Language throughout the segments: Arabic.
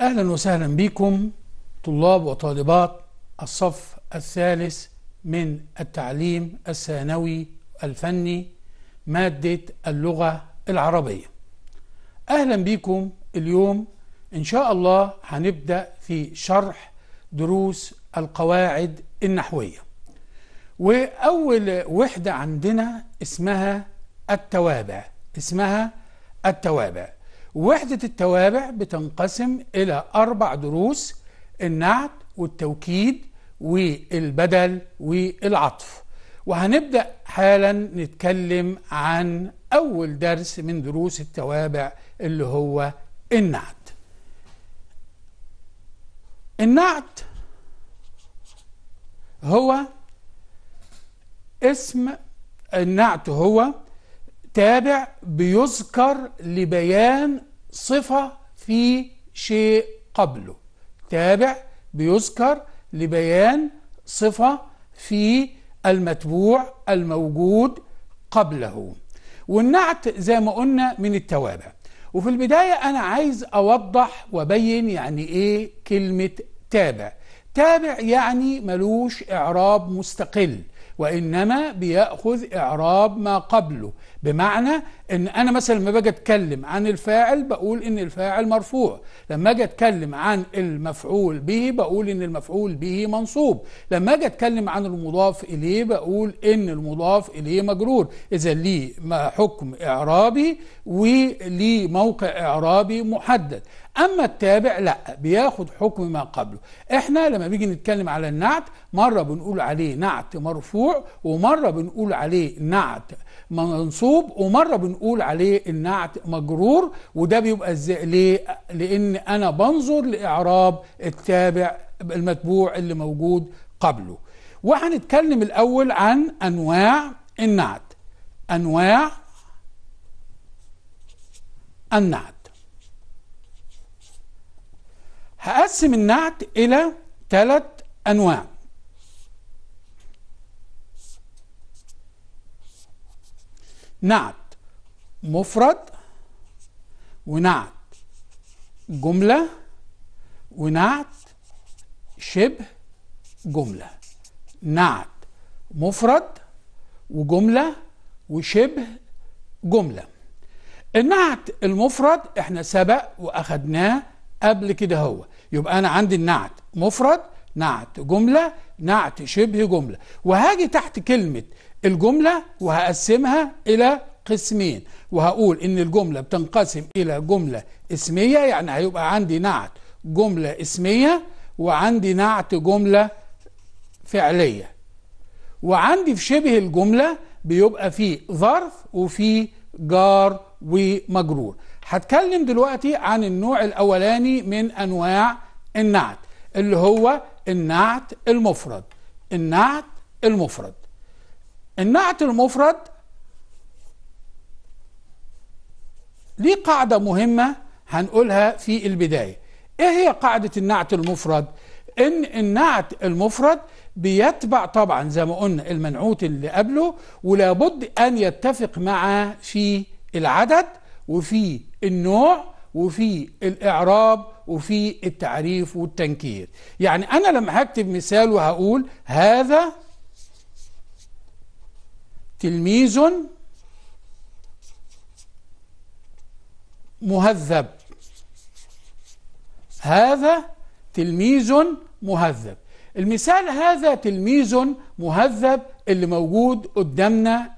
أهلا وسهلا بكم طلاب وطالبات الصف الثالث من التعليم الثانوي الفني مادة اللغة العربية أهلا بكم اليوم إن شاء الله هنبدأ في شرح دروس القواعد النحوية وأول وحدة عندنا اسمها التوابع اسمها التوابع وحدة التوابع بتنقسم إلى أربع دروس النعت والتوكيد والبدل والعطف وهنبدأ حالا نتكلم عن أول درس من دروس التوابع اللي هو النعت النعت هو اسم النعت هو التابع بيذكر لبيان صفة في شيء قبله تابع بيذكر لبيان صفة في المتبوع الموجود قبله والنعت زي ما قلنا من التوابع وفي البداية أنا عايز أوضح وبين يعني إيه كلمة تابع تابع يعني ملوش إعراب مستقل وإنما بيأخذ إعراب ما قبله بمعنى ان انا مثلا لما باجي اتكلم عن الفاعل بقول ان الفاعل مرفوع لما اجي اتكلم عن المفعول به بقول ان المفعول به منصوب لما اجي اتكلم عن المضاف اليه بقول ان المضاف اليه مجرور اذا ليه حكم اعرابي وليه موقع اعرابي محدد اما التابع لا بياخد حكم ما قبله احنا لما بيجي نتكلم على النعت مره بنقول عليه نعت مرفوع ومره بنقول عليه نعت منصوب منصوب ومره بنقول عليه النعت مجرور وده بيبقى ازاي ليه لان انا بنظر لاعراب التابع المتبوع اللي موجود قبله وهنتكلم الاول عن انواع النعت انواع النعت هقسم النعت الى ثلاث انواع نعت مفرد ونعت جملة ونعت شبه جملة نعت مفرد وجملة وشبه جملة النعت المفرد احنا سبق واخدناه قبل كده هو يبقى انا عندي النعت مفرد نعت جملة نعت شبه جملة وهاجي تحت كلمة الجملة وهقسمها إلى قسمين وهقول إن الجملة بتنقسم إلى جملة اسمية يعني هيبقى عندي نعت جملة اسمية وعندي نعت جملة فعلية وعندي في شبه الجملة بيبقى فيه ظرف وفيه جار ومجرور هتكلم دلوقتي عن النوع الأولاني من أنواع النعت اللي هو النعت المفرد النعت المفرد النعت المفرد ليه قاعدة مهمة هنقولها في البداية ايه هي قاعدة النعت المفرد ان النعت المفرد بيتبع طبعا زي ما قلنا المنعوت اللي قبله ولابد ان يتفق مع في العدد وفي النوع وفي الاعراب وفي التعريف والتنكير يعني انا لما هكتب مثال وهقول هذا تلميذ مهذب هذا تلميذ مهذب المثال هذا تلميذ مهذب اللي موجود قدامنا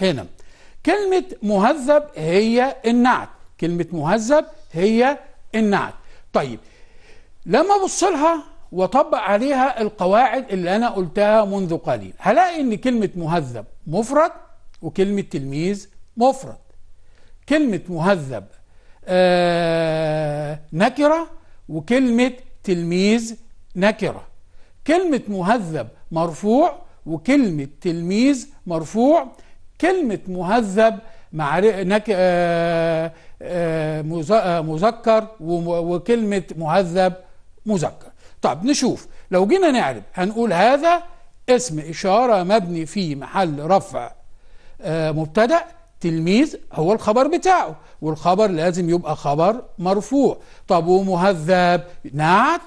هنا كلمة مهذب هي النعت كلمة مهذب هي النعت طيب لما بصلها لها وطبق عليها القواعد اللي أنا قلتها منذ قليل هلاقي إن كلمة مهذب مفرد وكلمة تلميذ مفرد كلمة مهذب آه، نكرة وكلمة تلميذ نكرة كلمة مهذب مرفوع وكلمة تلميذ مرفوع كلمة مهذب آه، آه، مذكر وكلمة مهذب مذكر طب نشوف لو جينا نعرب هنقول هذا اسم إشارة مبني في محل رفع آه، مبتدأ تلميذ هو الخبر بتاعه والخبر لازم يبقى خبر مرفوع طب ومهذب نعت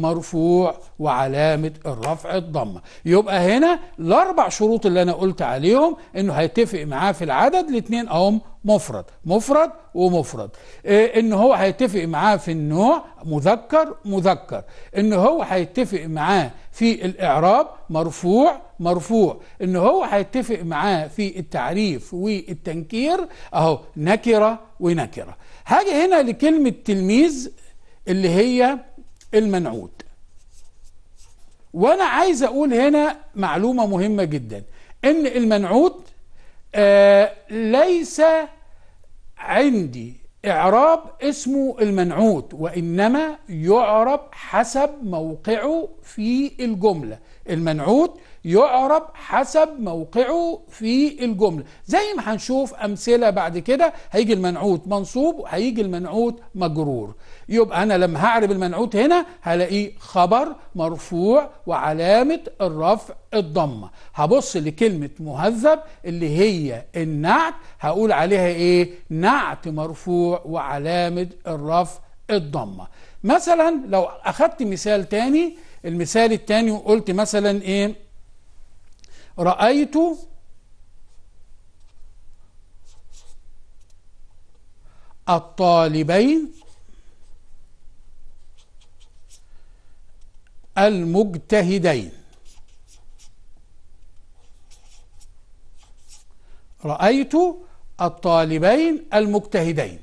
مرفوع وعلامة الرفع الضمة يبقى هنا الأربع شروط اللي أنا قلت عليهم إنه هيتفق معاه في العدد الاتنين أهم مفرد مفرد ومفرد إيه إن هو هيتفق معاه في النوع مذكر مذكر إن هو هيتفق معاه في الإعراب مرفوع مرفوع إن هو هيتفق معاه في التعريف والتنكير أهو نكرة ونكرة هاجي هنا لكلمة تلميذ اللي هي المنعود وانا عايز اقول هنا معلومة مهمة جدا ان المنعود آه ليس عندي إعراب اسمه المنعوت وإنما يعرب حسب موقعه في الجملة المنعوت يعرب حسب موقعه في الجملة زي ما هنشوف أمثلة بعد كده هيجي المنعوت منصوب وهيجي المنعوت مجرور يبقى أنا لما هعرب المنعوت هنا هلاقيه خبر مرفوع وعلامة الرفع الضمة هبص لكلمة مهذب اللي هي النعت هقول عليها إيه نعت مرفوع وعلامة الرفع الضمة مثلا لو أخدت مثال تاني المثال الثاني وقلت مثلا ايه رأيت الطالبين المجتهدين رأيت الطالبين المجتهدين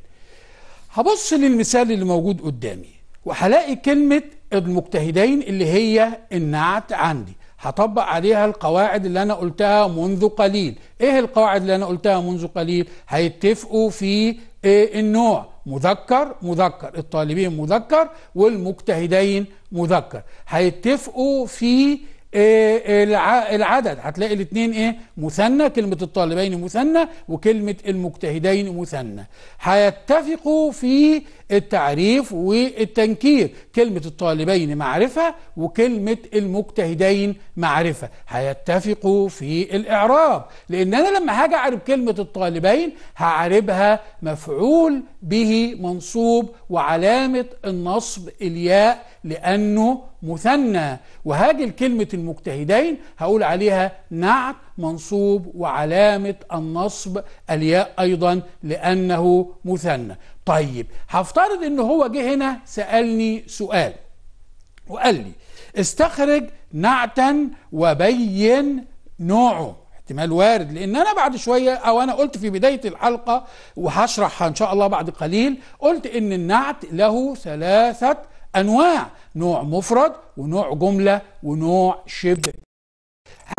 هبص للمثال اللي موجود قدامي وهلاقي كلمة المجتهدين اللي هي النعت عندي هطبق عليها القواعد اللي انا قلتها منذ قليل ايه القواعد اللي انا قلتها منذ قليل هيتفقوا في إيه النوع مذكر مذكر الطالبين مذكر والمجتهدين مذكر هيتفقوا في إيه، إيه، العدد هتلاقي الاثنين ايه مثنى كلمه الطالبين مثنى وكلمه المجتهدين مثنى هيتفقوا في التعريف والتنكير كلمه الطالبين معرفه وكلمه المجتهدين معرفه هيتفقوا في الاعراب لان انا لما هاجي اعرب كلمه الطالبين هعربها مفعول به منصوب وعلامه النصب الياء لأنه مثنى وهذه الكلمة المجتهدين هقول عليها نعت منصوب وعلامة النصب الياء أيضا لأنه مثنى طيب هفترض ان هو جه هنا سألني سؤال وقال لي استخرج نعتا وبين نوعه احتمال وارد لان انا بعد شويه او انا قلت في بدايه الحلقه وهشرحها ان شاء الله بعد قليل قلت ان النعت له ثلاثه أنواع نوع مفرد ونوع جملة ونوع شبه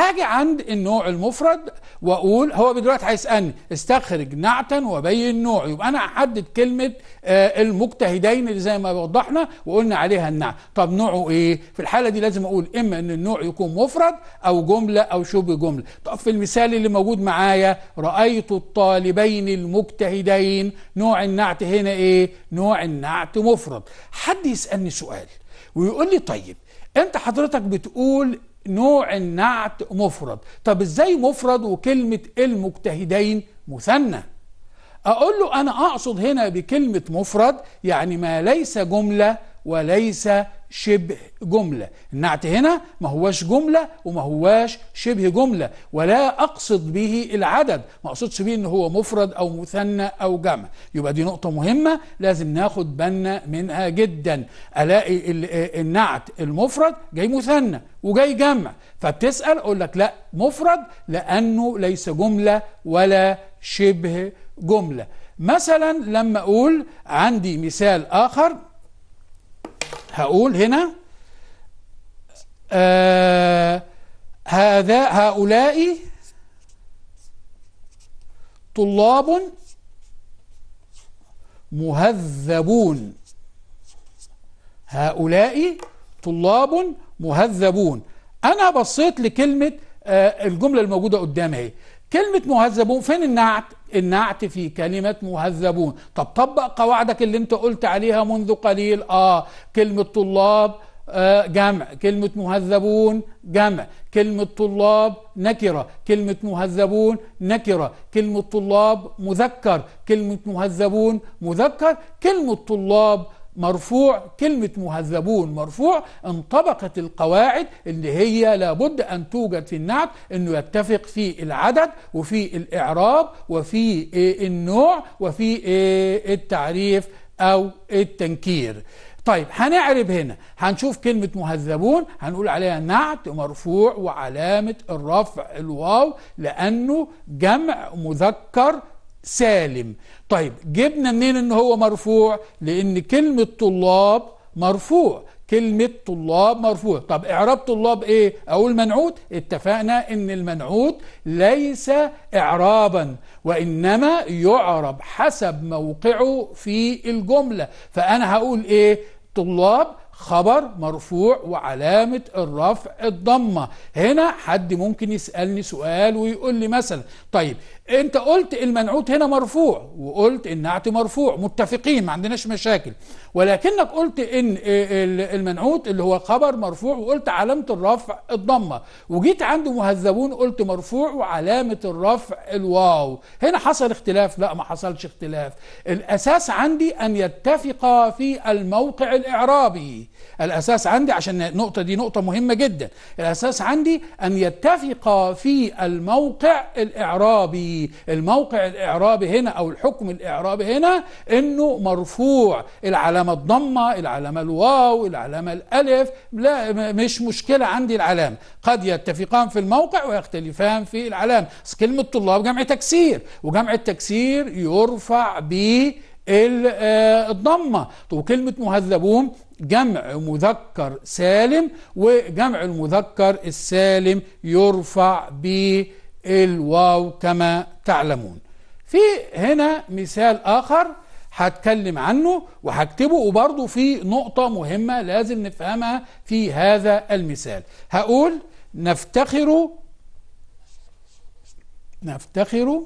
هاجي عند النوع المفرد واقول هو دلوقتي هيسالني استخرج نعتا وبين نوع يبقى انا احدد كلمه آه المجتهدين اللي زي ما وضحنا وقلنا عليها النعت طب نوعه ايه في الحاله دي لازم اقول اما ان النوع يكون مفرد او جمله او شبه جمله طب في المثال اللي موجود معايا رايت الطالبين المجتهدين نوع النعت هنا ايه نوع النعت مفرد حد يسالني سؤال ويقول لي طيب انت حضرتك بتقول نوع النعت مفرد طب ازاي مفرد وكلمة المجتهدين مثنى أقول له أنا أقصد هنا بكلمة مفرد يعني ما ليس جملة وليس شبه جملة النعت هنا ما هواش جملة وما هواش شبه جملة ولا أقصد به العدد ما أقصدش به إن هو مفرد أو مثنى أو جمع يبقى دي نقطة مهمة لازم ناخد بالنا منها جدا ألاقي النعت المفرد جاي مثنى وجاي جمع فبتسأل أقول لك لا مفرد لأنه ليس جملة ولا شبه جملة مثلا لما أقول عندي مثال آخر هقول هنا آه هذا هؤلاء طلاب مهذبون هؤلاء طلاب مهذبون أنا بصيت لكلمة آه الجملة الموجودة قدامي كلمة مهذبون فين النعت النعت في كلمة مهذبون طب طبق قواعدك اللي انت قلت عليها منذ قليل اه كلمة طلاب آه جمع كلمة مهذبون جمع كلمة طلاب نكرة كلمة مهذبون نكرة كلمة طلاب مذكر كلمة مهذبون مذكر كلمة طلاب مرفوع كلمة مهذبون مرفوع انطبقت القواعد اللي هي لابد أن توجد في النعت أنه يتفق في العدد وفي الإعراب وفي إيه النوع وفي إيه التعريف أو التنكير طيب هنعرب هنا هنشوف كلمة مهذبون هنقول عليها نعت مرفوع وعلامة الرفع الواو لأنه جمع مذكر سالم طيب جبنا منين ان هو مرفوع لان كلمة طلاب مرفوع كلمة طلاب مرفوع طب إعراب طلاب إيه؟ أقول منعود اتفقنا إن المنعود ليس إعرابا وإنما يعرب حسب موقعه في الجملة فأنا هقول إيه؟ طلاب خبر مرفوع وعلامة الرفع الضمة هنا حد ممكن يسألني سؤال ويقول لي مثلا طيب انت قلت المنعوت هنا مرفوع وقلت النعت مرفوع متفقين ما عندناش مشاكل ولكنك قلت ان المنعوت اللي هو خبر مرفوع وقلت علامه الرفع الضمه وجيت عند مهذبون قلت مرفوع وعلامه الرفع الواو هنا حصل اختلاف لا ما حصلش اختلاف الاساس عندي ان يتفق في الموقع الاعرابي الاساس عندي عشان النقطه دي نقطه مهمه جدا الاساس عندي ان يتفق في الموقع الاعرابي الموقع الإعرابي هنا أو الحكم الإعرابي هنا إنه مرفوع العلامة الضمة العلامة الواو العلامة الألف لا مش مشكلة عندي العلامة قد يتفقان في الموقع ويختلفان في العلامة كلمة طلاب جمع تكسير وجمع التكسير يرفع ب آه، الضمة طب كلمة مهذبون جمع مذكر سالم وجمع المذكر السالم يرفع به الواو كما تعلمون في هنا مثال آخر هتكلم عنه وهكتبه وبرضه في نقطة مهمة لازم نفهمها في هذا المثال هقول نفتخر نفتخر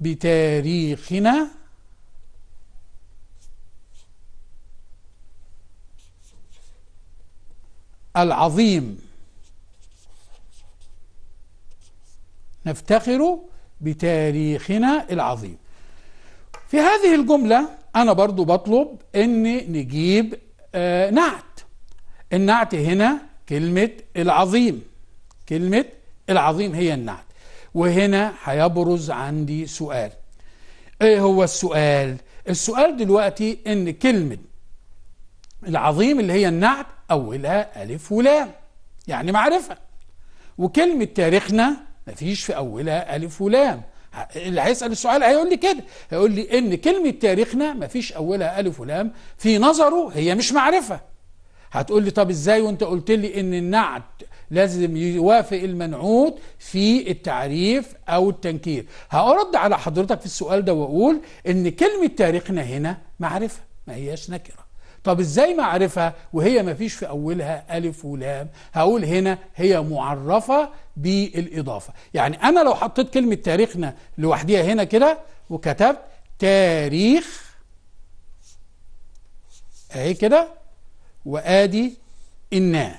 بتاريخنا العظيم نفتخر بتاريخنا العظيم في هذه الجملة أنا برضو بطلب أن نجيب آه، نعت النعت هنا كلمة العظيم كلمة العظيم هي النعت وهنا هيبرز عندي سؤال ايه هو السؤال السؤال دلوقتي ان كلمة العظيم اللي هي النعت اولها الف ولام يعني معرفة وكلمة تاريخنا مفيش في أولها ألف ولام اللي هيسأل السؤال هيقول لي كده هيقول لي إن كلمة تاريخنا مفيش أولها ألف ولام في نظره هي مش معرفة هتقول لي طب إزاي وأنت قلت لي إن النعت لازم يوافق المنعوت في التعريف أو التنكير هأرد على حضرتك في السؤال ده وأقول إن كلمة تاريخنا هنا معرفة ما هياش نكرة طب ازاي معرفة وهي ما فيش في أولها ألف ولام هقول هنا هي معرفة بالإضافة يعني أنا لو حطيت كلمة تاريخنا لوحديها هنا كده وكتبت تاريخ أهي كده وآدي إنا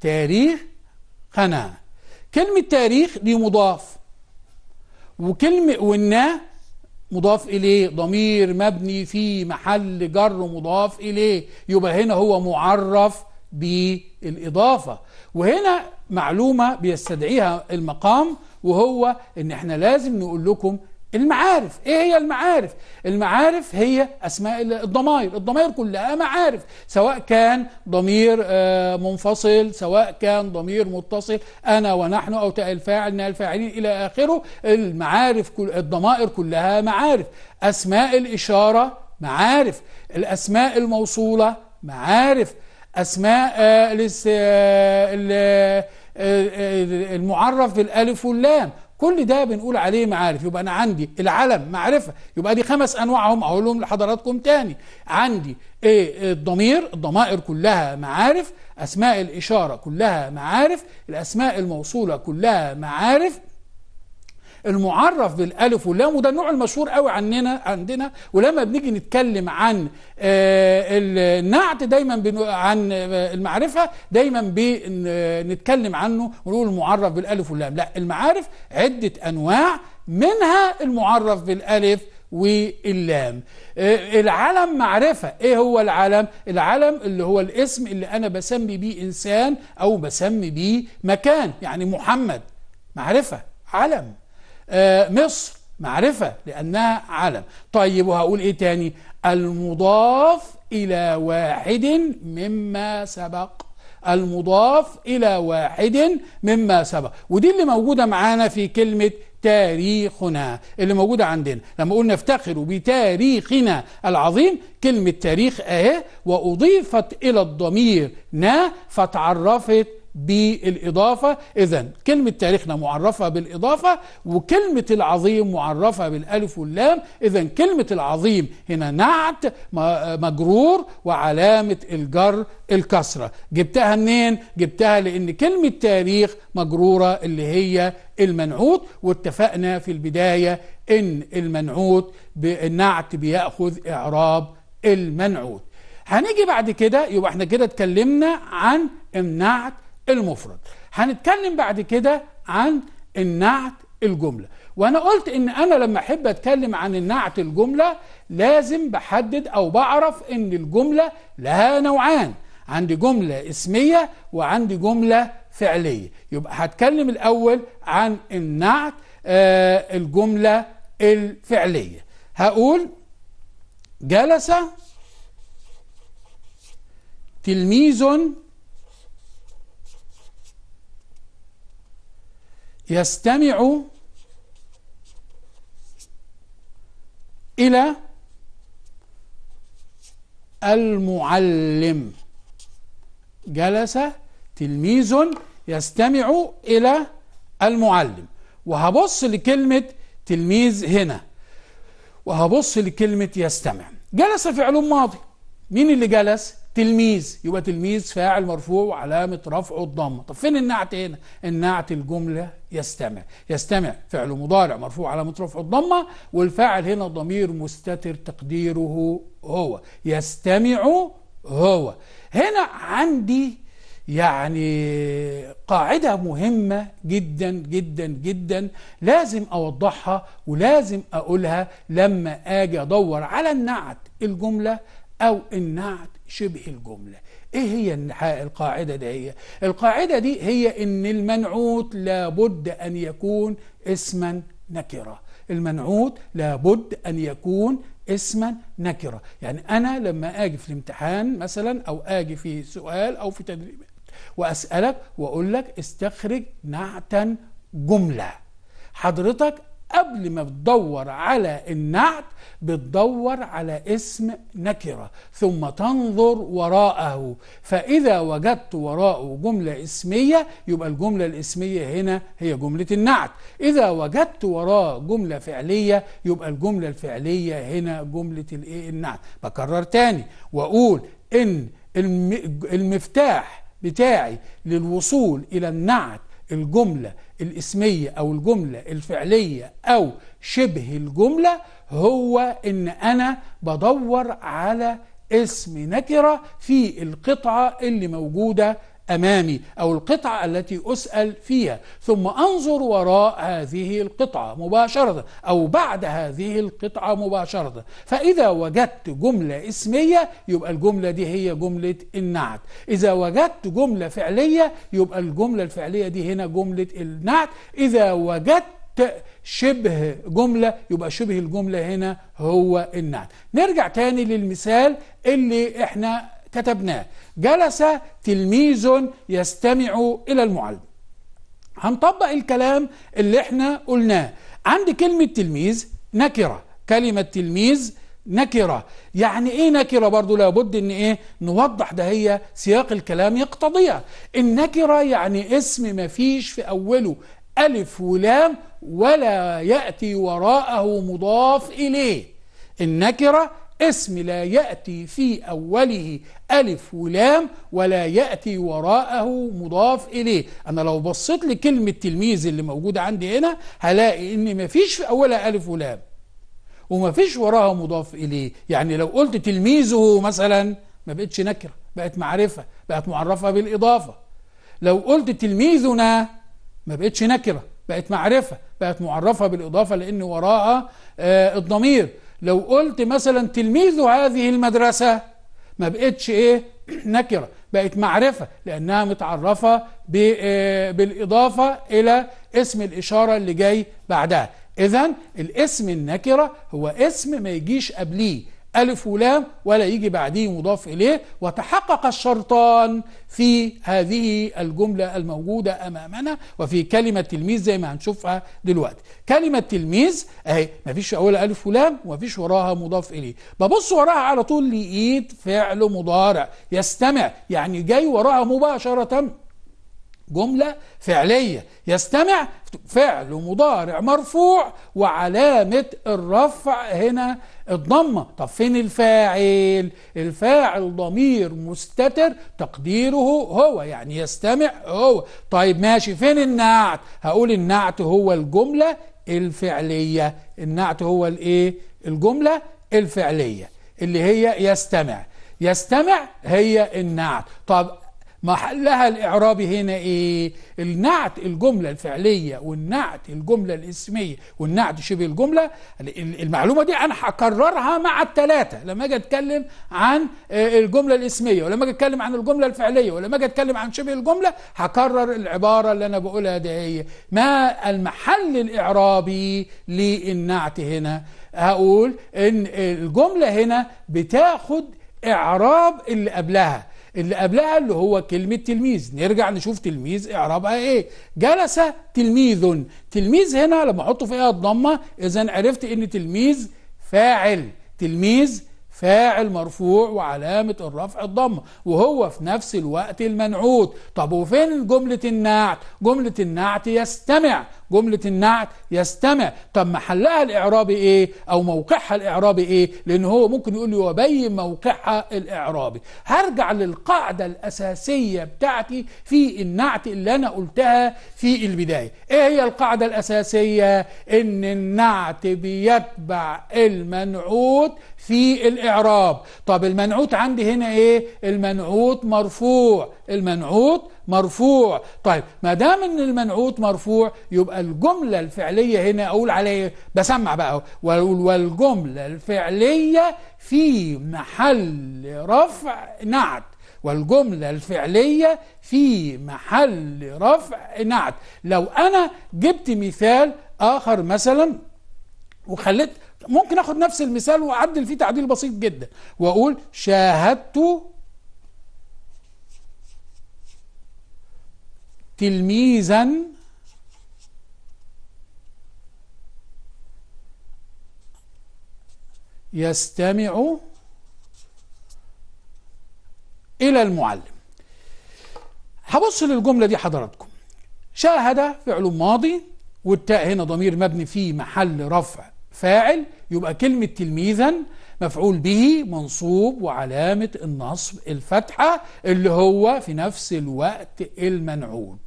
تاريخ قنا كلمة تاريخ دي مضاف وكلمة وإنا مضاف إليه ضمير مبني في محل جر مضاف إليه يبقى هنا هو معرف بالإضافة وهنا معلومة بيستدعيها المقام وهو ان احنا لازم نقول لكم المعارف ايه هي المعارف المعارف هي اسماء الضمائر الضمائر كلها معارف سواء كان ضمير آه، منفصل سواء كان ضمير متصل انا ونحن او تاء الفاعل نال الفاعلين الى اخره المعارف كل الضمائر كلها معارف اسماء الاشاره معارف الاسماء الموصوله معارف أسماء آه، آه، آه، المعرف بالألف واللام كل ده بنقول عليه معارف يبقى أنا عندي العلم معرفة يبقى دي خمس أنواعهم أقولهم لحضراتكم تاني عندي إيه الضمير الضمائر كلها معارف أسماء الإشارة كلها معارف الأسماء الموصولة كلها معارف المعرف بالالف واللام وده النوع المشهور قوي عننا عندنا ولما بنيجي نتكلم عن آه، النعت دايما عن آه، المعرفه دايما بنتكلم عنه ونقول المعرف بالالف واللام لا المعارف عده انواع منها المعرف بالالف واللام آه، العلم معرفة ايه هو العلم العلم اللي هو الاسم اللي انا بسمي بيه انسان او بسمي بيه مكان يعني محمد معرفة علم آه، مصر معرفة لأنها علم طيب وهقول إيه تاني المضاف إلى واحد مما سبق المضاف إلى واحد مما سبق ودي اللي موجودة معانا في كلمة تاريخنا اللي موجودة عندنا لما قلنا افتخروا بتاريخنا العظيم كلمة تاريخ اهي وأضيفت إلى الضمير نا فتعرفت بالإضافة إذا كلمة تاريخنا معرفة بالإضافة وكلمة العظيم معرفة بالألف واللام إذا كلمة العظيم هنا نعت مجرور وعلامة الجر الكسرة جبتها منين؟ جبتها لأن كلمة تاريخ مجرورة اللي هي المنعوت واتفقنا في البداية إن المنعوت النعت بيأخذ إعراب المنعوت هنيجي بعد كده يبقى احنا كده اتكلمنا عن النعت المفرد هنتكلم بعد كده عن النعت الجملة وانا قلت ان انا لما احب اتكلم عن النعت الجملة لازم بحدد او بعرف ان الجملة لها نوعان عندي جملة اسمية وعندي جملة فعلية يبقى هتكلم الاول عن النعت آه الجملة الفعلية هقول جلس تلميذ يستمع إلى المعلم جلس تلميذ يستمع إلى المعلم وهبص لكلمة تلميذ هنا وهبص لكلمة يستمع جلس فعل ماضي مين اللي جلس تلميذ يبقى تلميذ فاعل مرفوع وعلامة رفعه الضمة طب فين النعت هنا النعت الجملة يستمع يستمع فعل مضارع مرفوع علامة رفعه الضمة والفاعل هنا ضمير مستتر تقديره هو يستمع هو هنا عندي يعني قاعدة مهمة جدا جدا جدا لازم أوضحها ولازم أقولها لما أجي أدور على النعت الجملة أو النعت شبه الجملة إيه هي القاعدة دي هي القاعدة دي هي إن المنعوت لابد أن يكون اسما نكرة المنعوت لابد أن يكون اسما نكرة يعني أنا لما أجي في الامتحان مثلا أو أجي في سؤال أو في تدريب وأسألك وأقول لك استخرج نعتا جملة حضرتك قبل ما بتدور على النعت بتدور على اسم نكرة ثم تنظر وراءه فإذا وجدت وراءه جملة اسمية يبقى الجملة الاسمية هنا هي جملة النعت إذا وجدت وراء جملة فعلية يبقى الجملة الفعلية هنا جملة النعت بكرر تاني وأقول إن المفتاح بتاعي للوصول إلى النعت الجملة الاسمية أو الجملة الفعلية أو شبه الجملة هو إن أنا بدور على اسم نكرة في القطعة اللي موجودة امامي او القطعه التي اسال فيها ثم انظر وراء هذه القطعه مباشره او بعد هذه القطعه مباشره فاذا وجدت جمله اسميه يبقى الجمله دي هي جمله النعت اذا وجدت جمله فعليه يبقى الجمله الفعليه دي هنا جمله النعت اذا وجدت شبه جملة يبقى شبه الجملة هنا هو النعت نرجع تاني للمثال اللي احنا كتبناه جلس تلميذ يستمع إلى المعلم هنطبق الكلام اللي احنا قلناه عند كلمة تلميذ نكرة كلمة تلميذ نكرة يعني ايه نكرة برضو لابد ان ايه نوضح ده هي سياق الكلام يقتضيها النكرة يعني اسم ما فيش في اوله ألف ولام ولا يأتي وراءه مضاف إليه النكرة اسم لا يأتي في أوله ألف ولام ولا يأتي وراءه مضاف إليه أنا لو بصيت لكلمة تلميذ اللي موجودة عندي هنا هلاقي إن مفيش في أولها ألف ولام ومفيش وراها مضاف إليه يعني لو قلت تلميذه مثلا ما بقتش نكرة بقت معرفة بقت معرفة بالإضافة لو قلت تلميذنا ما بقتش نكرة بقت معرفة بقت معرفة بالإضافة لأن وراها آه الضمير لو قلت مثلا تلميذ هذه المدرسة ما بقتش ايه نكرة بقت معرفة لأنها متعرفة آه، بالإضافة إلى اسم الإشارة اللي جاي بعدها إذا الاسم النكرة هو اسم ما يجيش قبليه ألف ولام ولا يجي بعديه مضاف إليه وتحقق الشرطان في هذه الجملة الموجودة أمامنا وفي كلمة تلميذ زي ما هنشوفها دلوقتي كلمة تلميذ أهي مفيش أولها ألف ولام ومفيش وراها مضاف إليه ببص وراها على طول لقيت فعل مضارع يستمع يعني جاي وراها مباشرة جملة فعلية يستمع فعل مضارع مرفوع وعلامة الرفع هنا الضمة طب فين الفاعل الفاعل ضمير مستتر تقديره هو يعني يستمع هو طيب ماشي فين النعت هقول النعت هو الجملة الفعلية النعت هو الايه الجملة الفعلية اللي هي يستمع يستمع هي النعت طب محلها الإعرابي هنا إيه؟ النعت الجملة الفعلية والنعت الجملة الاسمية والنعت شبه الجملة المعلومة دي أنا هكررها مع الثلاثه لما أجي أتكلم عن آه، الجملة الاسمية ولما أجي أتكلم عن الجملة الفعلية ولما أجي أتكلم عن شبه الجملة هكرر العبارة اللي أنا بقولها دي هي ما المحل الإعرابي للنعت هنا هقول إن الجملة هنا بتاخد إعراب اللي قبلها اللي قبلها اللي هو كلمة تلميذ نرجع نشوف تلميذ إعرابها إيه جلس تلميذ تلميذ هنا لما أحطه فيها الضمة إذا عرفت إن تلميذ فاعل تلميذ فاعل مرفوع وعلامة الرفع الضمة وهو في نفس الوقت المنعوت طب وفين جملة النعت جملة النعت يستمع جملة النعت يستمع طب محلها الإعرابي إيه أو موقعها الإعرابي إيه لأن هو ممكن يقول لي وبين موقعها الإعرابي هرجع للقاعدة الأساسية بتاعتي في النعت اللي أنا قلتها في البداية إيه هي القاعدة الأساسية إن النعت بيتبع المنعوت في الإعراب طب المنعوت عندي هنا إيه المنعوت مرفوع المنعوت مرفوع طيب ما دام ان المنعوت مرفوع يبقى الجملة الفعلية هنا اقول عليه بسمع بقى واقول والجملة الفعلية في محل رفع نعت والجملة الفعلية في محل رفع نعت لو انا جبت مثال اخر مثلا وخليت ممكن اخد نفس المثال واعدل فيه تعديل بسيط جدا واقول شاهدت تلميذا يستمع الى المعلم هبص للجمله دي حضراتكم شاهد فعل ماضي والتاء هنا ضمير مبني في محل رفع فاعل يبقى كلمة تلميذا مفعول به منصوب وعلامة النصب الفتحة اللي هو في نفس الوقت المنعود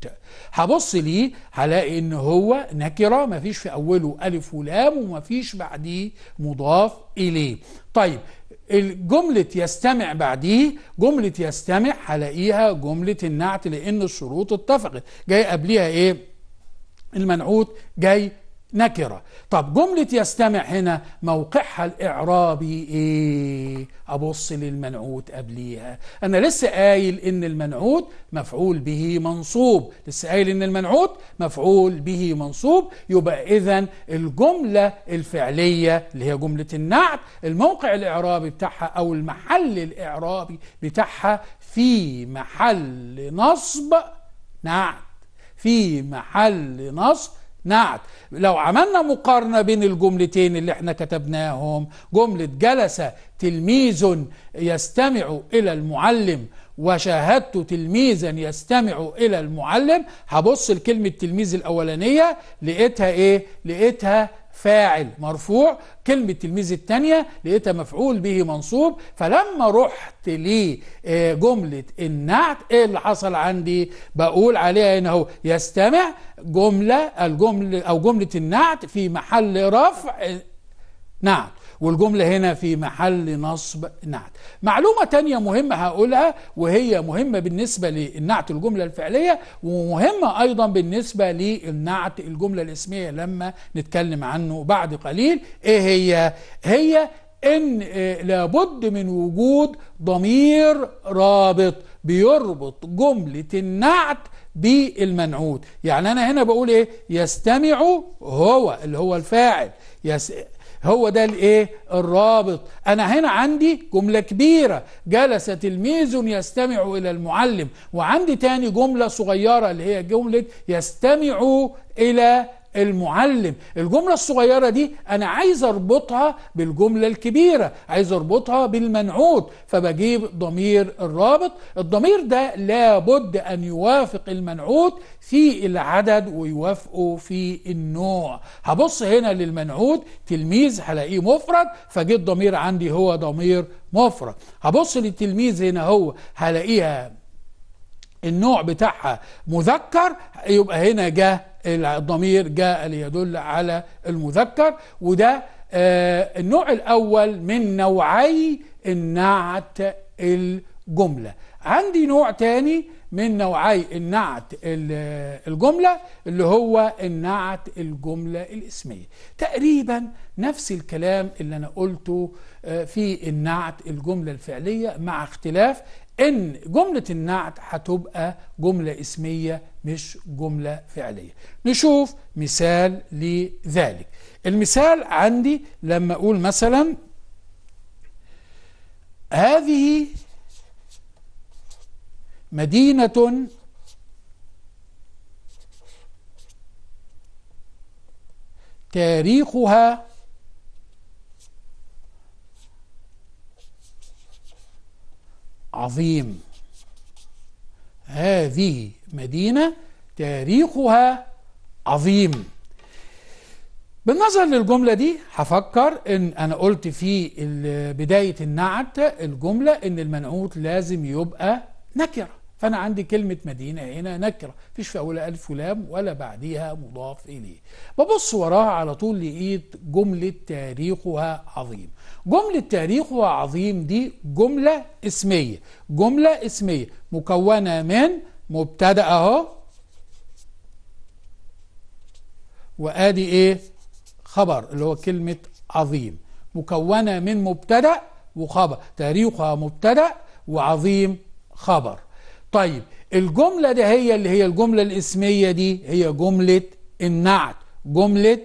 هبص ليه هلاقي ان هو نكرة مفيش في اوله الف ولام ومفيش بعديه مضاف اليه طيب الجملة يستمع بعديه جملة يستمع هلاقيها جملة النعت لأن الشروط اتفقت جاي قبليها ايه المنعوت جاي نكرة طب جملة يستمع هنا موقعها الإعرابي إيه أبص للمنعوت قبليها أنا لسه قايل إن المنعوت مفعول به منصوب لسه قايل إن المنعوت مفعول به منصوب يبقى إذن الجملة الفعلية اللي هي جملة النعت الموقع الإعرابي بتاعها أو المحل الإعرابي بتاعها في محل نصب نعت في محل نصب نعت لو عملنا مقارنة بين الجملتين اللي احنا كتبناهم جملة جلس تلميذ يستمع إلى المعلم وشاهدت تلميذا يستمع إلى المعلم هبص لكلمة تلميذ الأولانية لقيتها إيه؟ لقيتها فاعل مرفوع كلمة تلميذ التانية لقيتها مفعول به منصوب فلما رحت لجملة آه، النعت ايه اللي حصل عندي بقول عليها هنا اهو يستمع جملة الجملة او جملة النعت في محل رفع نعت والجملة هنا في محل نصب نعت معلومة تانية مهمة هقولها وهي مهمة بالنسبة للنعت الجملة الفعلية ومهمة أيضا بالنسبة للنعت الجملة الاسمية لما نتكلم عنه بعد قليل إيه هي؟ هي ان آه، لابد من وجود ضمير رابط بيربط جملة النعت بالمنعوت يعني انا هنا بقول ايه يستمع هو اللي هو الفاعل يس هو ده الايه الرابط انا هنا عندي جملة كبيرة جلس تلميذ يستمع الى المعلم وعندي تاني جملة صغيرة اللي هي جملة يستمع الى المعلم الجملة الصغيرة دي أنا عايز أربطها بالجملة الكبيرة عايز أربطها بالمنعوت فبجيب ضمير الرابط الضمير ده لابد أن يوافق المنعوت في العدد ويوافقه في النوع هبص هنا للمنعوت تلميذ هلاقيه مفرد فجه الضمير عندي هو ضمير مفرد هبص للتلميذ هنا هو هلاقيها النوع بتاعها مذكر يبقى هنا جه الضمير جاء ليدل على المذكر وده آه، النوع الأول من نوعي النعت الجملة عندي نوع تاني من نوعي النعت الجملة اللي هو النعت الجملة الاسمية تقريبا نفس الكلام اللي أنا قلته آه، في النعت الجملة الفعلية مع اختلاف ان جملة النعت هتبقى جملة اسمية مش جملة فعلية نشوف مثال لذلك المثال عندي لما أقول مثلا هذه مدينة تاريخها عظيم هذه مدينة تاريخها عظيم بالنظر للجملة دي هفكر ان انا قلت في بداية النعت الجملة ان المنعوت لازم يبقى نكرة فانا عندي كلمة مدينة هنا نكرة مفيش في اولها الف ولام ولا بعديها مضاف اليه ببص وراها على طول لقيت جملة تاريخها عظيم جملة تاريخ وعظيم دي جملة اسمية جملة اسمية مكونة من مبتدأ اهو وادي ايه خبر اللي هو كلمة عظيم مكونة من مبتدأ وخبر تاريخها مبتدأ وعظيم خبر طيب الجملة ده هي اللي هي الجملة الاسمية دي هي جملة النعت جملة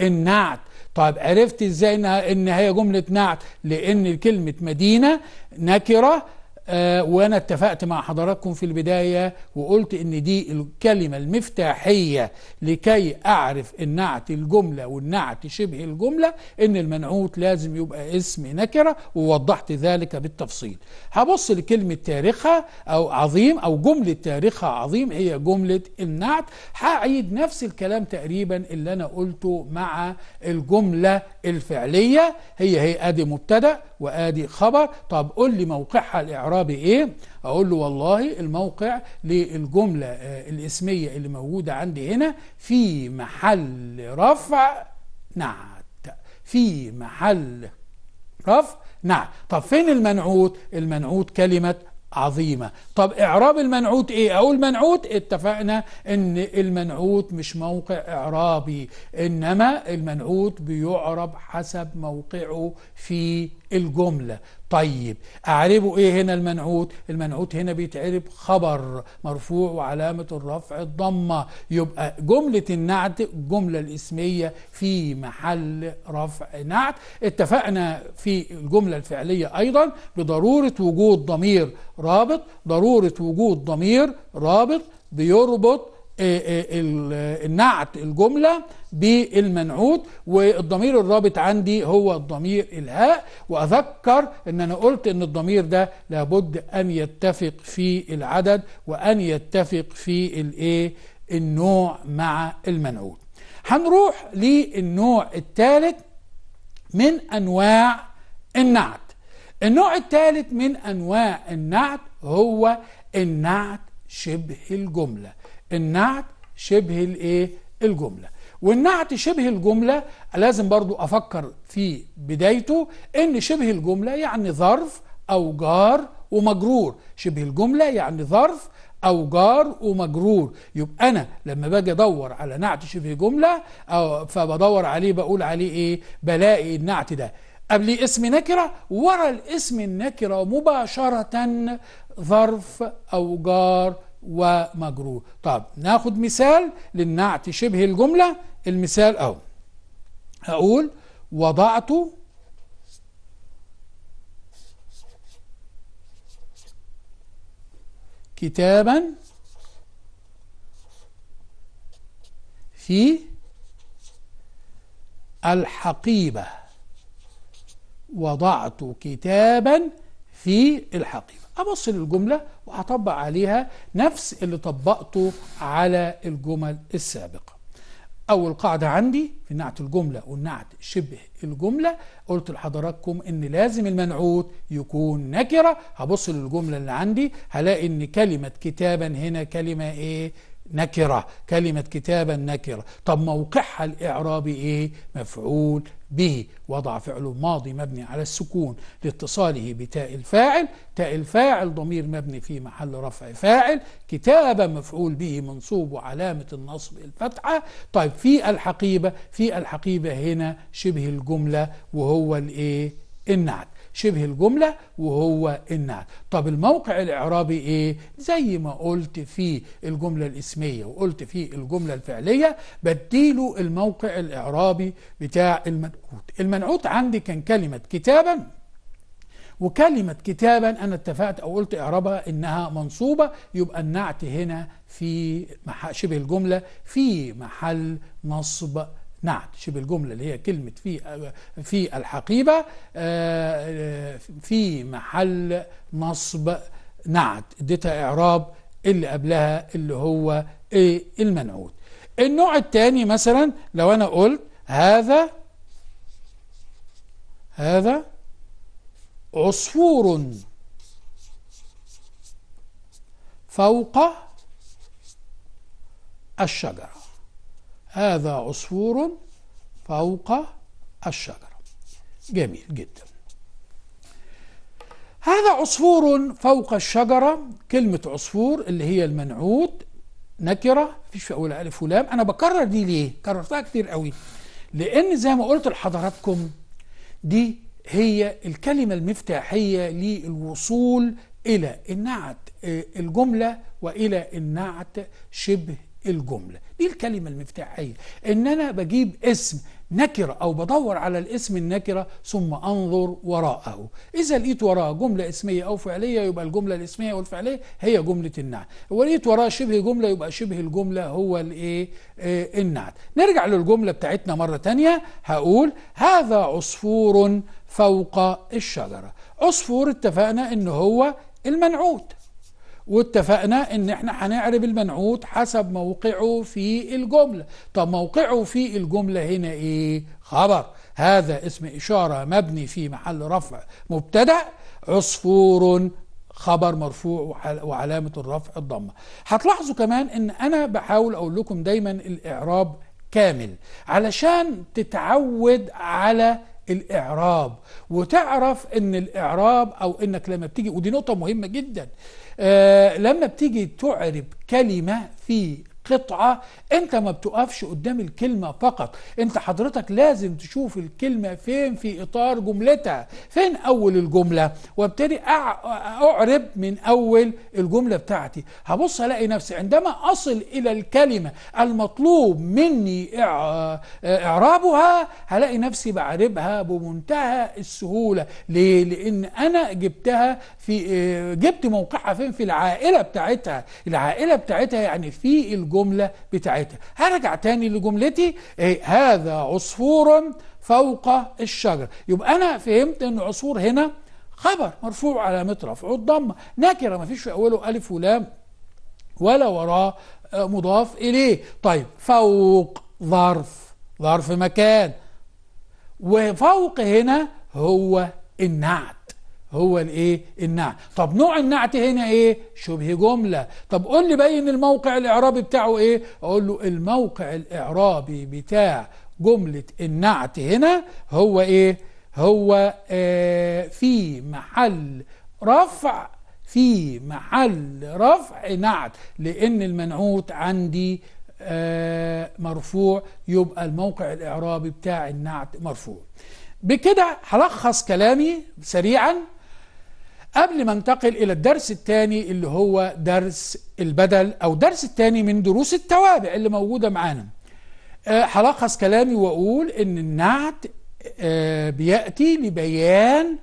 النعت طيب عرفت ازاي انها ان هي جمله نعت لان كلمه مدينه نكره آه، وانا اتفقت مع حضراتكم في البداية وقلت ان دي الكلمة المفتاحية لكي اعرف النعت الجملة والنعت شبه الجملة ان المنعوت لازم يبقى اسم نكرة ووضحت ذلك بالتفصيل هبص لكلمة تاريخها او عظيم او جملة تاريخها عظيم هي جملة النعت هعيد نفس الكلام تقريبا اللي انا قلته مع الجملة الفعلية هي هي ادي مبتدأ وادي خبر طب قول لي موقعها الاعرابي ايه اقول له والله الموقع للجمله آه، الاسميه اللي موجوده عندي هنا في محل رفع نعت في محل رفع نعت طب فين المنعوت المنعوت كلمه عظيمة طب إعراب المنعوت إيه أو المنعوت اتفقنا إن المنعوت مش موقع إعرابي إنما المنعوت بيعرب حسب موقعه في الجملة طيب أعربوا إيه هنا المنعوت المنعوت هنا بيتعرب خبر مرفوع وعلامة الرفع الضمة يبقى جملة النعت الجملة الإسمية في محل رفع نعت اتفقنا في الجملة الفعلية أيضا بضرورة وجود ضمير رابط ضرورة وجود ضمير رابط بيربط آه، آه، آه، النعت الجملة بالمنعوت والضمير الرابط عندي هو الضمير الهاء وأذكر أن أنا قلت أن الضمير ده لابد أن يتفق في العدد وأن يتفق في الإيه النوع مع المنعوت هنروح للنوع الثالث من أنواع النعت النوع الثالث من أنواع النعت هو النعت شبه الجملة النعت شبه الايه الجملة والنعت شبه الجملة لازم برضو افكر في بدايته ان شبه الجملة يعني ظرف او جار ومجرور شبه الجملة يعني ظرف او جار ومجرور يبقى انا لما باجي ادور على نعت شبه جمله أو فبدور عليه بقول عليه ايه بلاقي النعت ده قبل اسم نكره ورا الاسم النكره مباشره ظرف او جار ومجرور طب ناخد مثال للنعت شبه الجملة المثال أهو هقول وضعت كتابا في الحقيبة وضعت كتابا في الحقيبة هبص للجملة وهطبق عليها نفس اللي طبقته على الجمل السابقة أول قاعدة عندي في نعت الجملة والنعت شبه الجملة قلت لحضراتكم إن لازم المنعوت يكون نكرة هبص للجملة اللي عندي هلاقي إن كلمة كتابا هنا كلمة إيه نكرة كلمة كتابا نكرة طب موقعها الإعرابي إيه مفعول به وضع فعل ماضي مبني على السكون لاتصاله بتاء الفاعل تاء الفاعل ضمير مبني في محل رفع فاعل كتابا مفعول به منصوب وعلامة النصب الفتحة طيب في الحقيبة في الحقيبة هنا شبه الجملة وهو الإيه النعت شبه الجملة وهو النعت طب الموقع الإعرابي إيه؟ زي ما قلت في الجملة الإسمية وقلت في الجملة الفعلية بديله الموقع الإعرابي بتاع المنعوت المنعوت عندي كان كلمة كتابا وكلمة كتابا أنا اتفقت أو قلت إعرابها إنها منصوبة يبقى النعت هنا في شبه الجملة في محل نصب نعت شبه الجملة اللي هي كلمة في في الحقيبة آه، آه، في محل نصب نعت اديتها إعراب اللي قبلها اللي هو ايه المنعوت النوع الثاني مثلا لو أنا قلت هذا هذا عصفور فوق الشجره هذا عصفور فوق الشجرة جميل جدا هذا عصفور فوق الشجرة كلمة عصفور اللي هي المنعوت نكرة مفيش في أول ألف ولام أنا بكرر دي ليه؟ كررتها كتير قوي لأن زي ما قلت لحضراتكم دي هي الكلمة المفتاحية للوصول إلى النعت آه، الجملة وإلى النعت شبه الجملة دي الكلمة المفتاحية إن أنا بجيب اسم نكرة أو بدور على الاسم النكرة ثم أنظر وراءه إذا لقيت وراء جملة اسمية أو فعلية يبقى الجملة الاسمية او الفعلية هي جملة النعت ولقيت وراء شبه جملة يبقى شبه الجملة هو الإيه آه، النعت نرجع للجملة بتاعتنا مرة تانية هقول هذا عصفور فوق الشجرة عصفور اتفقنا إن هو المنعوت واتفقنا ان احنا هنعرب المنعوت حسب موقعه في الجملة طب موقعه في الجملة هنا ايه خبر هذا اسم اشارة مبني في محل رفع مبتدأ عصفور خبر مرفوع وعلامة الرفع الضمة هتلاحظوا كمان ان انا بحاول اقول لكم دايما الاعراب كامل علشان تتعود على الاعراب وتعرف ان الاعراب او انك لما بتيجي ودي نقطة مهمة جدا آه لما بتيجي تعرب كلمة في قطعة انت ما بتقفش قدام الكلمة فقط انت حضرتك لازم تشوف الكلمة فين في اطار جملتها فين اول الجملة وابتدي اعرب من اول الجملة بتاعتي هبص الاقي نفسي عندما اصل الى الكلمة المطلوب مني اعرابها هلاقي نفسي بعربها بمنتهى السهولة ليه لان انا جبتها في آه، جبت موقعها فين في العائلة بتاعتها العائلة بتاعتها يعني في الجملة بتاعتها هرجع تاني لجملتي آه، هذا عصفور فوق الشجر يبقى أنا فهمت أن عصفور هنا خبر مرفوع علامة رفعه الضمة نكرة ما فيش في أوله ألف ولام ولا وراه آه، مضاف إليه طيب فوق ظرف ظرف مكان وفوق هنا هو النعت هو الايه النعت طب نوع النعت هنا ايه شبه جملة طب قول لي بين الموقع الاعرابي بتاعه ايه اقول له الموقع الاعرابي بتاع جملة النعت هنا هو ايه هو آه في محل رفع في محل رفع نعت لان المنعوت عندي آه مرفوع يبقى الموقع الاعرابي بتاع النعت مرفوع بكده هلخص كلامي سريعا قبل ما انتقل إلى الدرس الثاني اللي هو درس البدل أو درس الثاني من دروس التوابع اللي موجودة معانا آه، هلخص كلامي وأقول إن النعت آه، بيأتي لبيان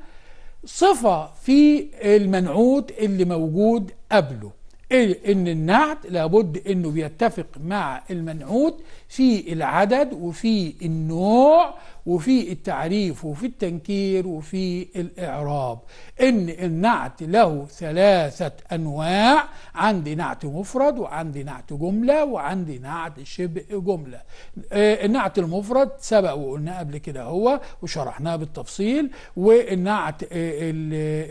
صفة في المنعوت اللي موجود قبله إيه؟ إن النعت لابد إنه بيتفق مع المنعوت في العدد وفي النوع وفي التعريف وفي التنكير وفي الإعراب إن النعت له ثلاثة أنواع عندي نعت مفرد وعندي نعت جملة وعندي نعت شبه جملة آه، النعت المفرد سبق وقلناه قبل كده هو وشرحناه بالتفصيل والنعت آه،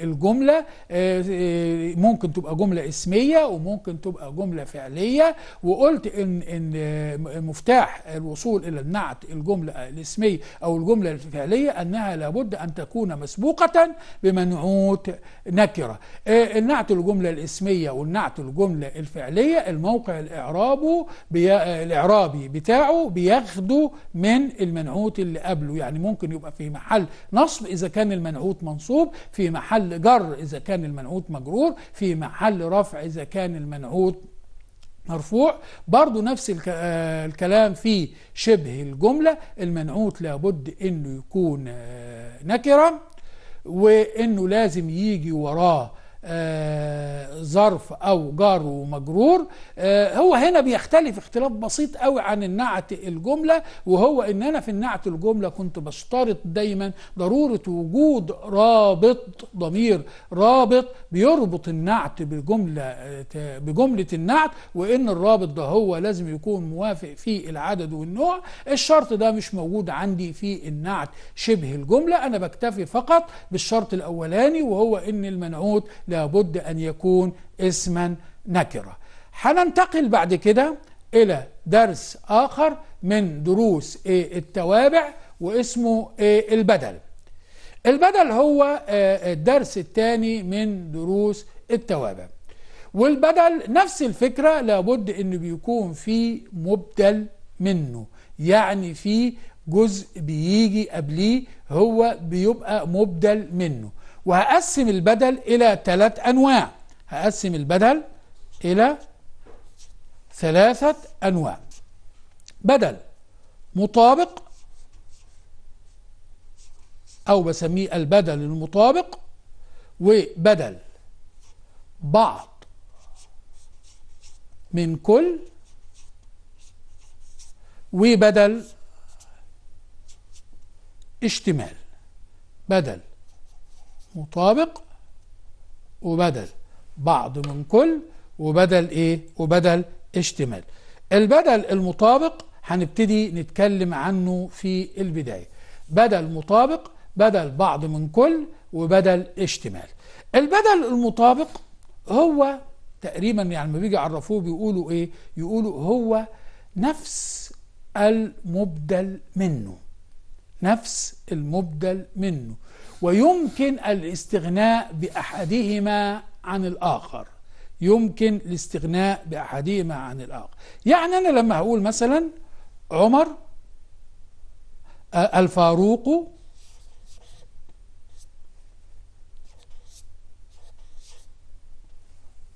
الجملة آه، ممكن تبقى جملة اسمية وممكن تبقى جملة فعلية وقلت إن, إن مفتاح الوصول إلى النعت الجملة الاسمية أو الجملة الفعلية أنها لابد أن تكون مسبوقة بمنعوت نكرة إيه، النعت الجملة الاسمية والنعت الجملة الفعلية الموقع الإعرابه بي... الإعرابي بتاعه بياخده من المنعوت اللي قبله يعني ممكن يبقى في محل نصب إذا كان المنعوت منصوب في محل جر إذا كان المنعوت مجرور في محل رفع إذا كان المنعوت مرفوع برضو نفس آه، الكلام في شبه الجملة المنعوت لابد انه يكون آه، نكرة وانه لازم يجي وراه آه، ظرف او جار ومجرور آه، هو هنا بيختلف اختلاف بسيط قوي عن النعت الجمله وهو ان انا في النعت الجمله كنت بشترط دايما ضروره وجود رابط ضمير رابط بيربط النعت بجمله آه، بجمله النعت وان الرابط ده هو لازم يكون موافق في العدد والنوع الشرط ده مش موجود عندي في النعت شبه الجمله انا بكتفي فقط بالشرط الاولاني وهو ان المنعوت لا لابد أن يكون اسما نكرة هننتقل بعد كده إلى درس آخر من دروس التوابع واسمه البدل البدل هو الدرس الثاني من دروس التوابع والبدل نفس الفكرة لابد أنه بيكون في مبدل منه يعني في جزء بيجي قبليه هو بيبقى مبدل منه وهقسم البدل إلى ثلاث أنواع هقسم البدل إلى ثلاثة أنواع بدل مطابق أو بسميه البدل المطابق وبدل بعض من كل وبدل اشتمال بدل مطابق وبدل بعض من كل وبدل ايه وبدل اشتمال البدل المطابق هنبتدي نتكلم عنه في البداية بدل مطابق بدل بعض من كل وبدل اشتمال البدل المطابق هو تقريبا يعني لما بيجي يعرفوه بيقولوا ايه يقولوا هو نفس المبدل منه نفس المبدل منه ويمكن الاستغناء بأحدهما عن الآخر يمكن الاستغناء بأحدهما عن الآخر يعني أنا لما هقول مثلا عمر آه، الفاروق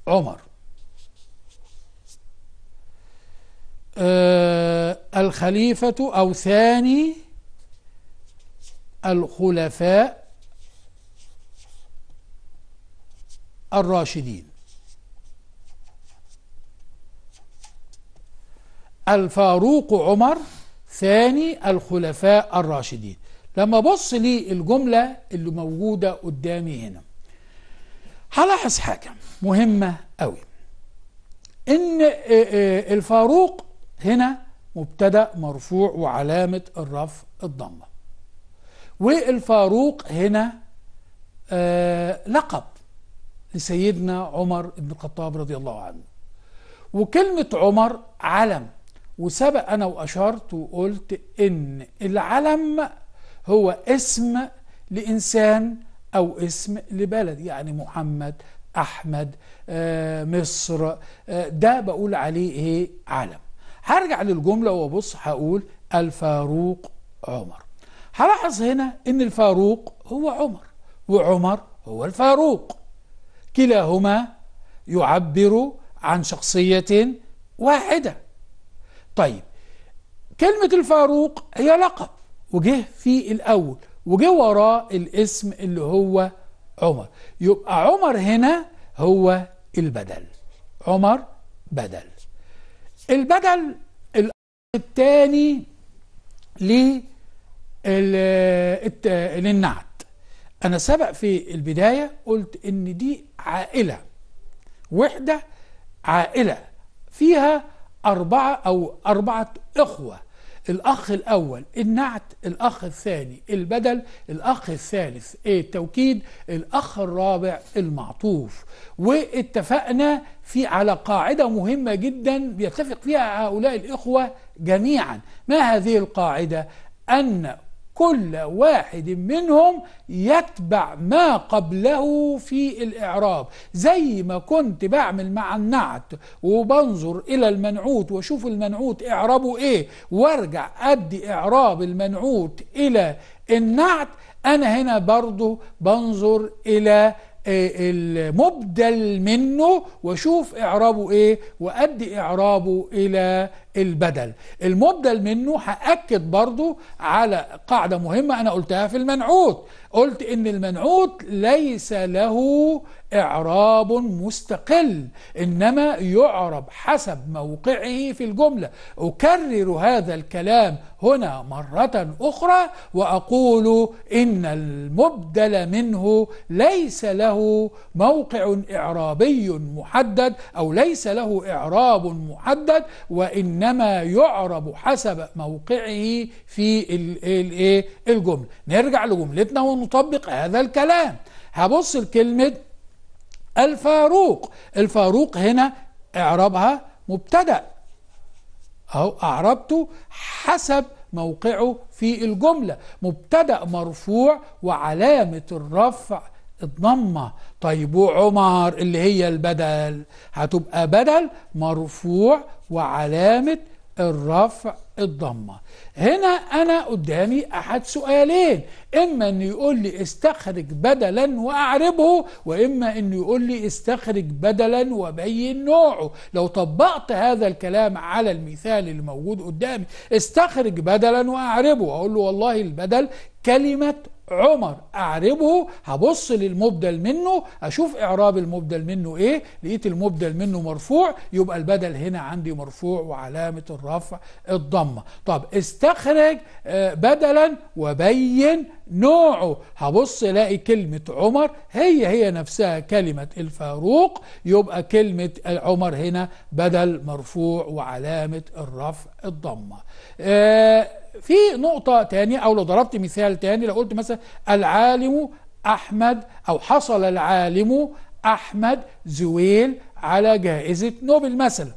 عمر آه، الخليفة أو ثاني الخلفاء الراشدين الفاروق عمر ثاني الخلفاء الراشدين لما بص للجملة اللي موجودة قدامي هنا هلاحظ حاجة مهمة قوي ان الفاروق هنا مبتدا مرفوع وعلامة الرفع الضمة والفاروق هنا لقب لسيدنا عمر بن الخطاب رضي الله عنه وكلمة عمر علم وسبق أنا وأشرت وقلت إن العلم هو اسم لإنسان أو اسم لبلد يعني محمد أحمد آه، مصر آه، ده بقول عليه إيه علم هرجع للجملة وأبص هقول الفاروق عمر هلاحظ هنا إن الفاروق هو عمر وعمر هو الفاروق كلاهما يعبر عن شخصية واحدة طيب كلمة الفاروق هي لقب وجه في الأول وجه وراه الاسم اللي هو عمر يبقى عمر هنا هو البدل عمر بدل البدل الثاني للنعت أنا سبق في البداية قلت إن دي عائلة وحدة عائلة فيها أربعة أو أربعة إخوة الأخ الأول النعت الأخ الثاني البدل الأخ الثالث التوكيد الأخ الرابع المعطوف واتفقنا في على قاعدة مهمة جدا بيتفق فيها هؤلاء الإخوة جميعا ما هذه القاعدة أن كل واحد منهم يتبع ما قبله في الإعراب زي ما كنت بعمل مع النعت وبنظر إلى المنعوت وأشوف المنعوت إعرابه إيه وارجع أدي إعراب المنعوت إلى النعت أنا هنا برضو بنظر إلى آه، المبدل منه واشوف اعرابه ايه وادي اعرابه الى البدل المبدل منه هأكد برضو على قاعدة مهمة أنا قلتها في المنعوت قلت إن المنعوت ليس له إعراب مستقل إنما يعرب حسب موقعه في الجملة أكرر هذا الكلام هنا مرة أخرى وأقول إن المبدل منه ليس له موقع إعرابي محدد أو ليس له إعراب محدد وإن إنما يعرب حسب موقعه في إيه؟ الجملة نرجع لجملتنا ونطبق هذا الكلام هبص لكلمة الفاروق الفاروق هنا اعرابها مبتدأ أو أعربته حسب موقعه في الجملة مبتدأ مرفوع وعلامة الرفع الضمة طيب وعمر اللي هي البدل هتبقى بدل مرفوع وعلامة الرفع الضمة هنا أنا قدامي أحد سؤالين إما أن يقول لي استخرج بدلا وأعربه وإما أن يقول لي استخرج بدلا وبين نوعه لو طبقت هذا الكلام على المثال اللي موجود قدامي استخرج بدلا وأعربه أقول له والله البدل كلمة عمر اعربه هبص للمبدل منه اشوف اعراب المبدل منه ايه لقيت المبدل منه مرفوع يبقى البدل هنا عندي مرفوع وعلامه الرفع الضمه طب استخرج آه، بدلا وبين نوعه هبص الاقي كلمه عمر هي هي نفسها كلمه الفاروق يبقى كلمه عمر هنا بدل مرفوع وعلامه الرفع الضمه آه، في نقطة تانية أو لو ضربت مثال تاني لو قلت مثلا العالم أحمد أو حصل العالم أحمد زويل على جائزة نوبل مثلا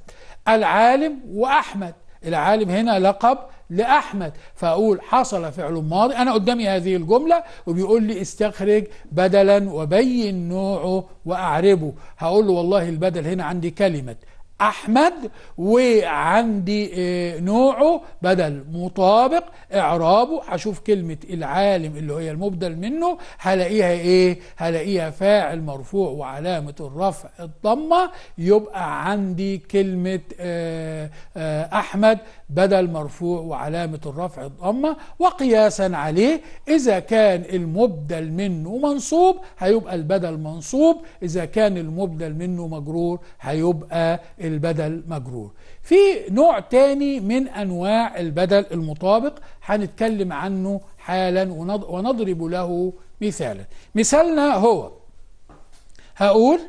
العالم وأحمد العالم هنا لقب لأحمد فأقول حصل فعل ماضي أنا قدامي هذه الجملة وبيقول لي استخرج بدلا وبين نوعه وأعربه هقول له والله البدل هنا عندي كلمة أحمد وعندي آه، نوعه بدل مطابق إعرابه هشوف كلمة العالم اللي هي المبدل منه هلاقيها إيه؟ هلاقيها فاعل مرفوع وعلامة الرفع الضمة يبقى عندي كلمة آه، آه، أحمد بدل مرفوع وعلامة الرفع الضمة وقياسا عليه إذا كان المبدل منه منصوب هيبقى البدل منصوب إذا كان المبدل منه مجرور هيبقى البدل مجرور في نوع تاني من أنواع البدل المطابق هنتكلم عنه حالا ونضرب له مثالا مثالنا هو هقول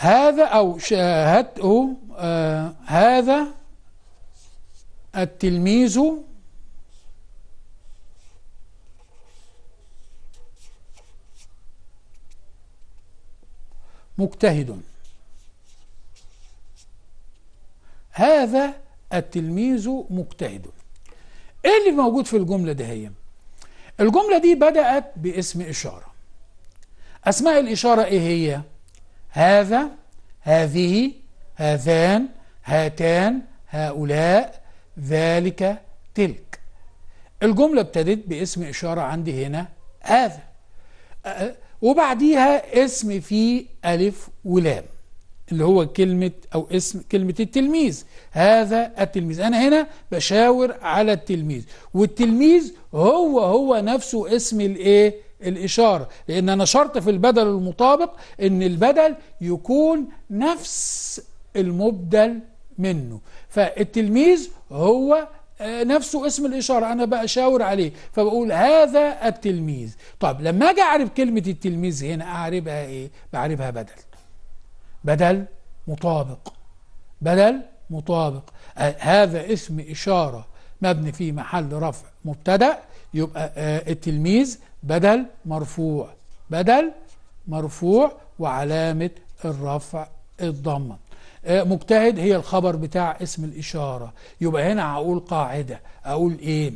هذا أو شاهدته آه هذا التلميذ مجتهد هذا التلميذ مجتهد ايه اللي موجود في الجملة ده هي الجملة دي بدأت باسم إشارة أسماء الإشارة إيه هي هذا هذه هذان هاتان هؤلاء ذلك تلك الجملة ابتدت باسم إشارة عندي هنا هذا أه، وبعديها اسم فيه ألف ولام اللي هو كلمة أو اسم كلمة التلميذ هذا التلميذ أنا هنا بشاور على التلميذ والتلميذ هو هو نفسه اسم الإيه الإشارة لأن أنا شرط في البدل المطابق أن البدل يكون نفس المبدل منه فالتلميذ هو آه، نفسه اسم الإشارة أنا بشاور عليه فبقول هذا التلميذ طب لما أجي أعرف كلمة التلميذ هنا أعربها إيه؟ بعربها بدل بدل مطابق بدل مطابق هذا اسم إشارة مبني في محل رفع مبتدأ يبقى آه، التلميذ بدل مرفوع بدل مرفوع وعلامة الرفع الضمة آه، مجتهد هي الخبر بتاع اسم الإشارة يبقى هنا هقول قاعدة أقول إيه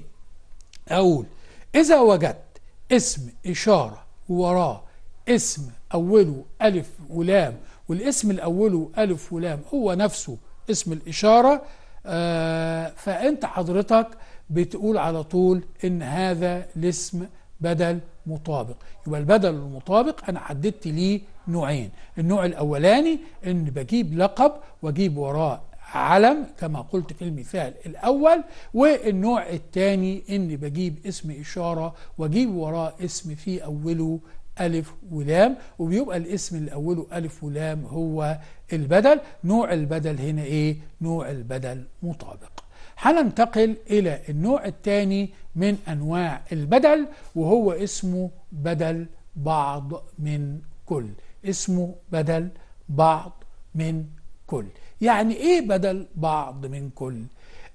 أقول إذا وجدت اسم إشارة ووراه اسم أوله ألف ولام والاسم الاوله ألف ولام هو نفسه اسم الإشارة آه، فأنت حضرتك بتقول على طول إن هذا الاسم بدل مطابق يبقى البدل المطابق أنا حددت ليه نوعين النوع الأولاني إن بجيب لقب وأجيب وراه علم كما قلت في المثال الأول والنوع الثاني إن بجيب اسم إشارة وأجيب وراه اسم في أوله ألف ولام وبيبقى الاسم اللي أوله ألف ولام هو البدل نوع البدل هنا إيه؟ نوع البدل مطابق هننتقل إلى النوع الثاني من أنواع البدل وهو اسمه بدل بعض من كل اسمه بدل بعض من كل يعني إيه بدل بعض من كل؟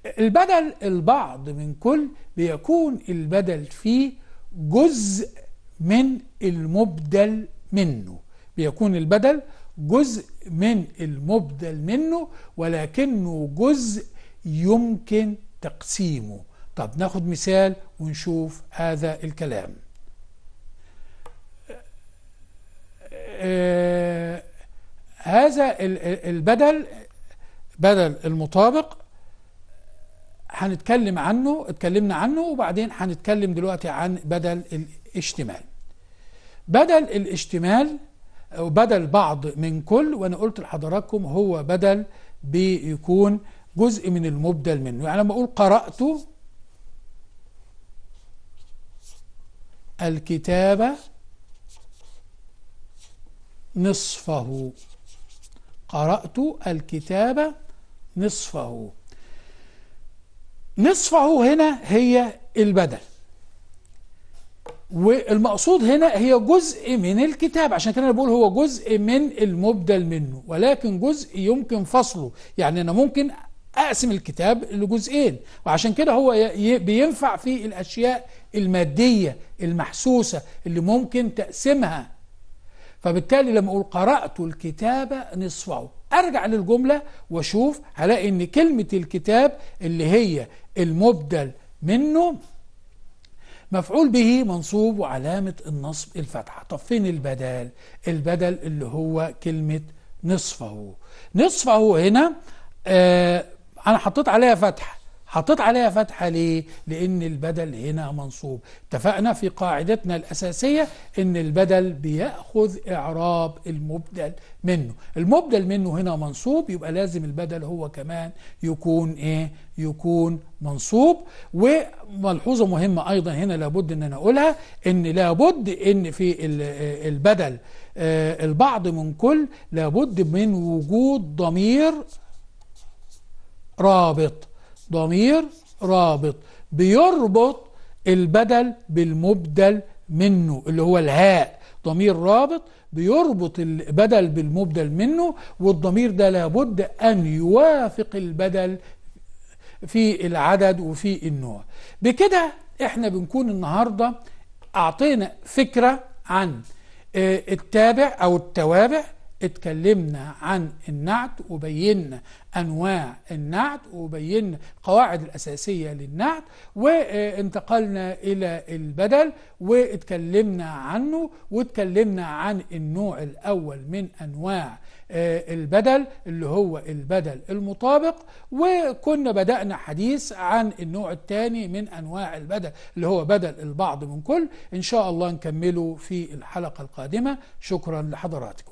البدل البعض من كل بيكون البدل فيه جزء من المبدل منه بيكون البدل جزء من المبدل منه ولكنه جزء يمكن تقسيمه طب ناخد مثال ونشوف هذا الكلام آه هذا البدل بدل المطابق هنتكلم عنه اتكلمنا عنه وبعدين هنتكلم دلوقتي عن بدل الاشتمال بدل الاشتمال أو بدل بعض من كل وأنا قلت لحضراتكم هو بدل بيكون جزء من المبدل منه يعني لما أقول قرأت الكتاب نصفه قرأت الكتاب نصفه نصفه هنا هي البدل والمقصود هنا هي جزء من الكتاب عشان كده انا بقول هو جزء من المبدل منه ولكن جزء يمكن فصله يعني انا ممكن اقسم الكتاب لجزئين وعشان كده هو بينفع في الاشياء الماديه المحسوسه اللي ممكن تقسمها فبالتالي لما اقول قرات الكتاب نصفه ارجع للجمله واشوف هلاقي ان كلمه الكتاب اللي هي المبدل منه مفعول به منصوب وعلامة النصب الفتحة طب فين البدل البدل اللي هو كلمة نصفه نصفه هنا آه أنا حطيت عليها فتحة حطيت عليها فتحة ليه؟ لأن البدل هنا منصوب اتفقنا في قاعدتنا الأساسية أن البدل بيأخذ إعراب المبدل منه المبدل منه هنا منصوب يبقى لازم البدل هو كمان يكون إيه؟ يكون منصوب وملحوظة مهمة أيضا هنا لابد أن أنا أقولها أن لابد أن في البدل آه، البعض من كل لابد من وجود ضمير رابط ضمير رابط بيربط البدل بالمبدل منه اللي هو الهاء ضمير رابط بيربط البدل بالمبدل منه والضمير ده لابد أن يوافق البدل في العدد وفي النوع بكده احنا بنكون النهاردة أعطينا فكرة عن آه، التابع أو التوابع اتكلمنا عن النعت وبينا انواع النعت وبينا القواعد الاساسيه للنعت وانتقلنا الى البدل واتكلمنا عنه واتكلمنا عن النوع الاول من انواع آه، البدل اللي هو البدل المطابق وكنا بدأنا حديث عن النوع الثاني من أنواع البدل اللي هو بدل البعض من كل إن شاء الله نكمله في الحلقة القادمة شكرا لحضراتكم